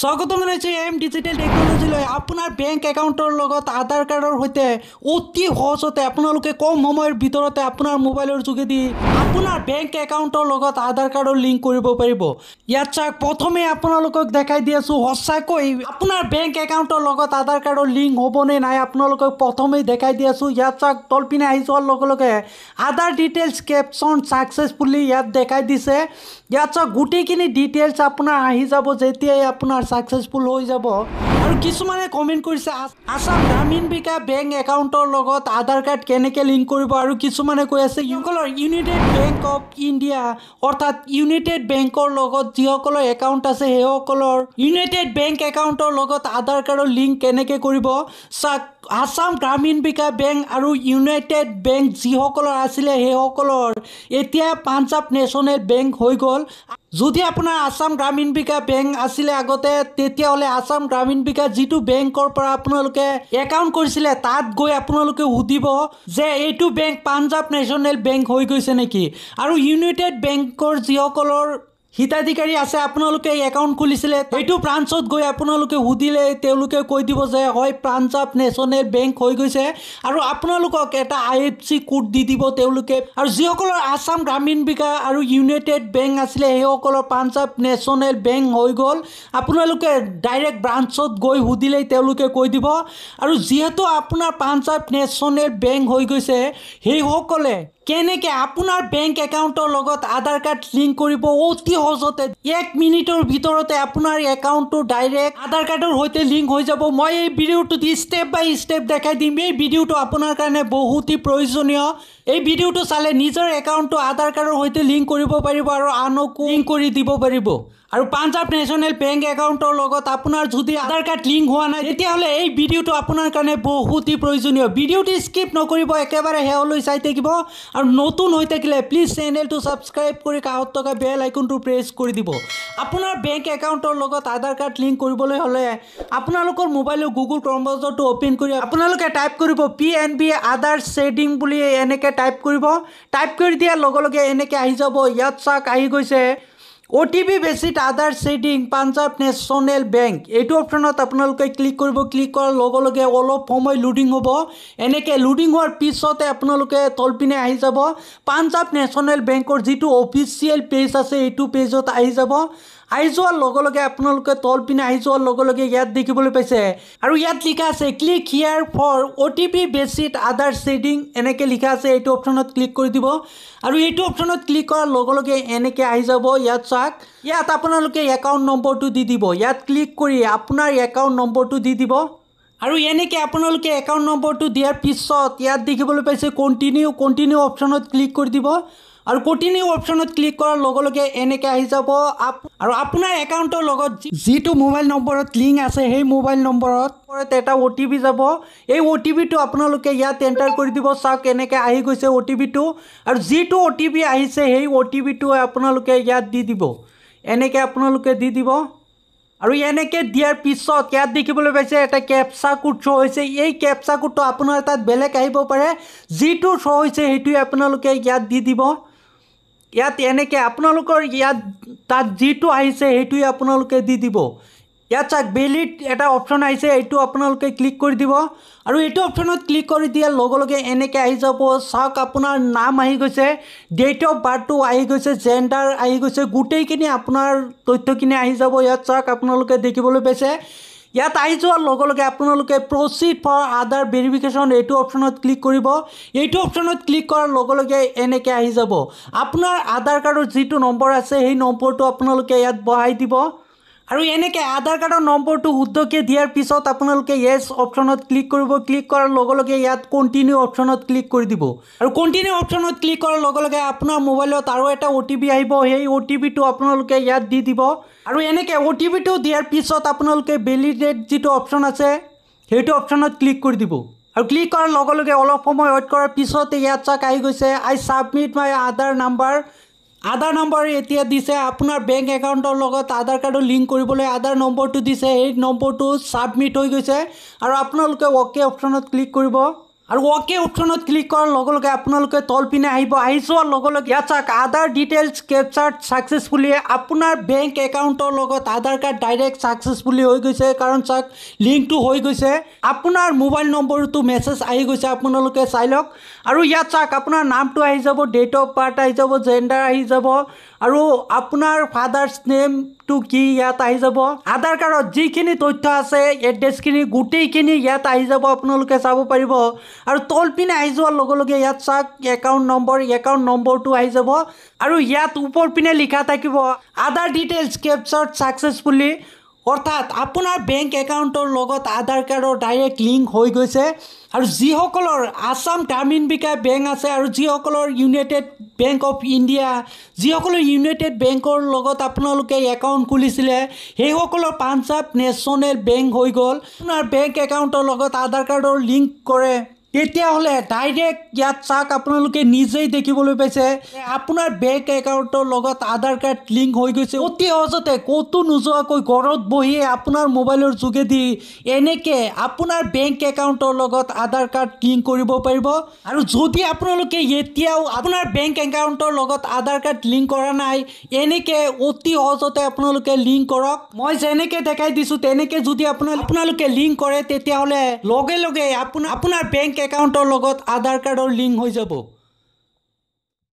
স্বাগতম জনাইছো M digital টেকনলজিলৈ আপোনাৰ বেংক একাউণ্টৰ লগত আধাৰ কাৰ্ডৰ সৈতে অতি সহজতে আপোনালোকে কম সময়ৰ ভিতৰতে আপোনাৰ মোবাইলৰ যোগেদি আপোনাৰ বেংক একাউণ্টৰ লগত আধাৰ কাৰ্ডৰ লিংক কৰিব পাৰিব ইয়াত চাওক প্ৰথমে আপোনালোকক দেখাই দি আছোঁ সঁচাকৈ আপোনাৰ বেংক একাউণ্টৰ লগত আধাৰ কাৰ্ডৰ লিংক হ'বনে নাই আপোনালোকক প্ৰথমেই দেখাই দি আছোঁ ইয়াত চাওক তলপিনে আহি যোৱাৰ লগে লগে আধাৰ ডিটেইলছ কেপচন ছাকচেছফুলি ইয়াত দেখাই দিছে ইয়াত চাওক গোটেইখিনি ডিটেইলছ আপোনাৰ আহি যাব যেতিয়াই আপোনাৰ আপোনাৰ ছাকচেছফুল হৈ যাব আৰু কিছুমানে কমেণ্ট কৰিছে আছাম গ্ৰামীণ বিকাশ বেংক একাউণ্টৰ লগত আধাৰ কাৰ্ড কেনেকৈ লিংক কৰিব আৰু কিছুমানে কৈ আছে ইসকলৰ ইউনাইটেড বেংক অৱ ইণ্ডিয়া অৰ্থাৎ ইউনাইটেড বেংকৰ লগত যিসকলৰ একাউণ্ট আছে সেইসকলৰ ইউনাইটেড বেংক একাউণ্টৰ লগত আধাৰ কাৰ্ডৰ লিংক কেনেকৈ কৰিব চাওক আছাম গ্ৰামীণ বিকাশ বেংক আৰু ইউনাইটেড বেংক যিসকলৰ আছিলে সেইসকলৰ এতিয়া পাঞ্জাব নেশ্যনেল বেংক হৈ গ'ল যদি আপোনাৰ আসাম গ্ৰামীণ বিকাশ বেংক আছিলে আগতে তেতিয়াহ'লে আসাম গ্ৰামীণ বিকাশ এতিয়া যিটো বেংকৰ পৰা আপোনালোকে একাউণ্ট কৰিছিলে তাত গৈ আপোনালোকে সুধিব যে এইটো বেংক পাঞ্জাৱ নেশ্যনেল বেংক হৈ গৈছে নেকি আৰু ইউনাইটেড বেংকৰ যিসকলৰ হিতাধিকাৰী আছে আপোনালোকে একাউণ্ট খুলিছিলে সেইটো ব্ৰাঞ্চত গৈ আপোনালোকে সুধিলে তেওঁলোকে কৈ দিব যে হয় পাঞ্জাব নেশ্যনেল বেংক হৈ গৈছে আৰু আপোনালোকক এটা আই এফ চি কোড দি দিব তেওঁলোকে আৰু যিসকলৰ আছাম গ্ৰামীণ বিকাশ আৰু ইউনাইটেড বেংক আছিলে সেইসকলৰ পাঞ্জাব নেশ্যনেল বেংক হৈ গ'ল আপোনালোকে ডাইৰেক্ট ব্ৰাঞ্চত গৈ সুধিলেই তেওঁলোকে কৈ দিব আৰু যিহেতু আপোনাৰ পাঞ্জাব নেশ্যনেল বেংক হৈ গৈছে সেইসকলে কেনেকে আপোনাৰ বেংক একাউণ্টৰ লগত আধাৰ কাৰ্ড লিংক কৰিব অতি সহজতে এক মিনিটৰ ভিতৰতে আপোনাৰ একাউণ্টটো ডাইৰেক্ট আধাৰ কাৰ্ডৰ সৈতে লিংক হৈ যাব মই এই ভিডিঅ'টোত ষ্টেপ বাই ষ্টেপ দেখাই দিম এই ভিডিঅ'টো আপোনাৰ কাৰণে বহুতেই প্ৰয়োজনীয় এই ভিডিওটো চালে নিজৰ একাউণ্টটো আধাৰ কাৰ্ডৰ সৈতে লিংক কৰিব পাৰিব আৰু আনকো লিংক কৰি দিব পাৰিব আৰু পাঞ্জাব নেশ্যনেল বেংক একাউণ্টৰ লগত আপোনাৰ যদি আধাৰ কাৰ্ড লিংক হোৱা নাই তেতিয়াহ'লে এই ভিডিঅ'টো আপোনাৰ কাৰণে বহুতেই প্ৰয়োজনীয় ভিডিঅ'টো স্কিপ নকৰিব একেবাৰে শেহলৈ চাই থাকিব আৰু নতুন হৈ থাকিলে প্লিজ চেনেলটো ছাবস্ক্ৰাইব কৰি কাষত থকা বেল আইকনটো প্ৰেছ কৰি দিব আপোনাৰ বেংক একাউণ্টৰ লগত আধাৰ কাৰ্ড লিংক কৰিবলৈ হ'লে আপোনালোকৰ মোবাইলৰ গুগল ক্ৰম্বজৰটো অ'পেন কৰি আপোনালোকে টাইপ কৰিব P N B Aadhaar seeding বুলি এনেকৈ টাইপ কৰিব টাইপ কৰি দিয়াৰ লগে লগে এনেকৈ আহি যাব ইয়াত চাক আহি গৈছে OTP based Aadhaar seeding Punjab national bank এই অপশনত আপনাদের ক্লিক করব ক্লিক করার লগে অল্প সময় লুডিং হব এনেকে লুডিং হওয়ার পিছতে আপনাদের তলপিনে আহি যাব পাঞ্জাব নেশনেল ব্যাঙ্কর যুক্ত অফিসিয়াল পেজ আছে এই পেজত আহি যাব আহি যোৱাৰ লগে লগে আপোনালোকে তল পিনে আহি যোৱাৰ লগে লগে ইয়াত দেখিবলৈ পাইছে আৰু ইয়াত লিখা আছে click here for O' T P based Aadhaar seeding এনেকৈ লিখা আছে এইটো অপশ্যনত ক্লিক কৰি দিব আৰু এইটো অপশ্যনত ক্লিক কৰাৰ লগে লগে এনেকৈ আহি যাব ইয়াত চাওক ইয়াত আপোনালোকে একাউণ্ট নম্বৰটো দি দিব ইয়াত ক্লিক কৰি আপোনাৰ একাউণ্ট নম্বৰটো দি দিব আৰু এনেকৈ আপোনালোকে একাউণ্ট নম্বৰটো দিয়াৰ পিছত ইয়াত দেখিবলৈ পাইছে কণ্টিনিউ কণ্টিনিউ অপশ্যনত ক্লিক কৰি দিব আৰু কণ্টিনিউ অপশ্যনত ক্লিক কৰাৰ লগে লগে এনেকৈ আহি যাব আৰু আপোনাৰ একাউণ্টৰ লগত যিটো মোবাইল নম্বৰত লিংক আছে সেই মোবাইল নম্বৰত এটা অ' টি পি যাব এই অ' টি পিটো আপোনালোকে ইয়াত এণ্টাৰ কৰি দিব চাওক এনেকৈ আহি গৈছে অ' টি পিটো আৰু যিটো অ' টি পি আহিছে সেই অ' টি পিটো আপোনালোকে ইয়াত দি দিব এনেকৈ আপোনালোকে দি দিব আৰু এনেকৈ দিয়াৰ পিছত ইয়াত দেখিবলৈ পাইছে এটা কেপচা কোড শ্ব' হৈছে এই কেপচা কোডটো আপোনাৰ তাত বেলেগ আহিব পাৰে যিটো শ্ব' হৈছে সেইটোৱে আপোনালোকে ইয়াত দি দিব ইয়াত এনেকৈ আপোনালোকৰ ইয়াত তাত যিটো আহিছে সেইটোৱে আপোনালোকে দি দিব ইয়াত চাওক বেলিত এটা অপশ্যন আহিছে এইটো আপোনালোকে ক্লিক কৰি দিব আৰু এইটো অপশ্যনত ক্লিক কৰি দিয়াৰ লগে লগে এনেকৈ আহি যাব চাওক আপোনাৰ নাম আহি গৈছে ডেট অফ বাৰ্থটো আহি গৈছে জেণ্ডাৰ আহি গৈছে গোটেইখিনি আপোনাৰ তথ্যখিনি আহি যাব ইয়াত চাওক আপোনালোকে দেখিবলৈ পাইছে ইয়াত আহি যোৱাৰ লগে লগে আপোনালোকে প্ৰচিড ফৰ আধাৰ ভেৰিফিকেশ্যন এইটো অপশ্যনত ক্লিক কৰিব এইটো অপশ্যনত ক্লিক কৰাৰ লগে লগে এনেকৈ আহি যাব আপোনাৰ আধাৰ কাৰ্ডৰ যিটো নম্বৰ আছে সেই নম্বৰটো আপোনালোকে ইয়াত বহাই দিব আৰু এনেকৈ আধাৰ কাৰ্ডৰ নম্বৰটো শুদ্ধকে দিয়াৰ পিছত আপোনালোকে য়েছ অপশ্যনত ক্লিক কৰিব ক্লিক কৰাৰ লগে লগে ইয়াত কণ্টিনিউ অপশ্যনত ক্লিক কৰি দিব আৰু কণ্টিনিউ অপশ্যনত ক্লিক কৰাৰ লগে লগে আপোনাৰ মোবাইলত আৰু এটা অ' টি পি আহিব সেই অ' টি পিটো আপোনালোকে ইয়াত দি দিব আৰু এনেকৈ অ' টি পিটো দিয়াৰ পিছত আপোনালোকে ভেলিডেট যিটো অপশ্যন আছে সেইটো অপশ্যনত ক্লিক কৰি দিব আৰু ক্লিক কৰাৰ লগে লগে অলপ সময় ৱেইট কৰাৰ পিছতে ইয়াত চাক আহি গৈছে I submit my Aadhaar number Aadhaar number এতিয়া দিছে আপোনাৰ বেংক একাউণ্টৰ লগত আধাৰ কাৰ্ডৰ লিংক কৰিবলৈ আধাৰ নম্বৰটো দিছে এই নম্বৰটো ছাবমিট হৈ গৈছে আৰু আপোনালোকে অ'কে অপশ্যনত ক্লিক কৰিব আৰু অ'কে অপশ্যনত ক্লিক কৰাৰ লগে লগে আপোনালোকে তলপিনে আহিব আহিছোঁ আৰু লগে লগে ইয়াত চাওক আধাৰ ডিটেইলছ কেপচাৰ্ড ছাকচেছফুলি আপোনাৰ বেংক একাউণ্টৰ লগত আধাৰ কাৰ্ড ডাইৰেক্ট ছাকচেছফুলি হৈ গৈছে কাৰণ চাওক লিংকটো হৈ গৈছে আপোনাৰ মোবাইল নম্বৰটো মেছেজ আহি গৈছে আপোনালোকে চাই লওক আৰু ইয়াত চাওক আপোনাৰ নামটো আহি যাব ডেট অফ বাৰ্থ আহি যাব জেণ্ডাৰ আহি যাব আৰু আপোনাৰ ফাদাৰ্ছ নেমটো কি ইয়াত আহি যাব আধাৰ কাৰ্ডত যিখিনি তথ্য আছে এড্ৰেছখিনি গোটেইখিনি ইয়াত আহি যাব আপোনালোকে চাব পাৰিব আৰু তলপিনে আহি যোৱাৰ লগে লগে ইয়াত চাওক একাউণ্ট নম্বৰ একাউণ্ট নম্বৰটো আহি যাব আৰু ইয়াত ওপৰ পিনে লিখা থাকিব আধাৰ ডিটেইলছ কেপচাৰ্ট ছাকচেছফুলি অৰ্থাৎ আপোনাৰ বেংক একাউণ্টৰ লগত আধাৰ কাৰ্ডৰ ডাইৰেক্ট লিংক হৈ গৈছে আৰু যিসকলৰ আছাম গ্ৰামীণ বিকাশ বেংক আছে আৰু যিসকলৰ ইউনাইটেড বেংক অফ ইণ্ডিয়া যিসকলৰ ইউনাইটেড বেংকৰ লগত আপোনালোকে একাউণ্ট খুলিছিলে সেইসকলৰ পাঞ্জাব নেশ্যনেল বেংক হৈ গ'ল আপোনাৰ বেংক একাউণ্টৰ লগত আধাৰ কাৰ্ডৰ লিংক কৰে তেতিয়াহ'লে ডাইৰেক্ট ইয়াত চাওক আপোনালোকে নিজেই দেখিবলৈ পাইছে আপোনাৰ বেংক একাউণ্টৰ লগত আধাৰ কাৰ্ড লিংক হৈ গৈছে অতি সহজতে ক'তো নোযোৱাকৈ ঘৰত বহিয়ে আপোনাৰ মোবাইলৰ যোগেদি এনেকৈ আপোনাৰ বেংক একাউণ্টৰ লগত আধাৰ কাৰ্ড লিংক কৰিব পাৰিব আৰু যদি আপোনালোকে এতিয়াও আপোনাৰ বেংক একাউণ্টৰ লগত আধাৰ কাৰ্ড লিংক কৰা নাই এনেকৈ অতি সহজতে আপোনালোকে লিংক কৰক মই যেনেকৈ দেখাই দিছোঁ তেনেকৈ যদি আপোনাৰ আপোনালোকে লিংক কৰে তেতিয়াহ'লে লগে লগে আপোনাৰ আপোনাৰ বেংক একাউণ্টৰ লগত আধাৰ কাৰ্ডৰ লিংক হৈ যাব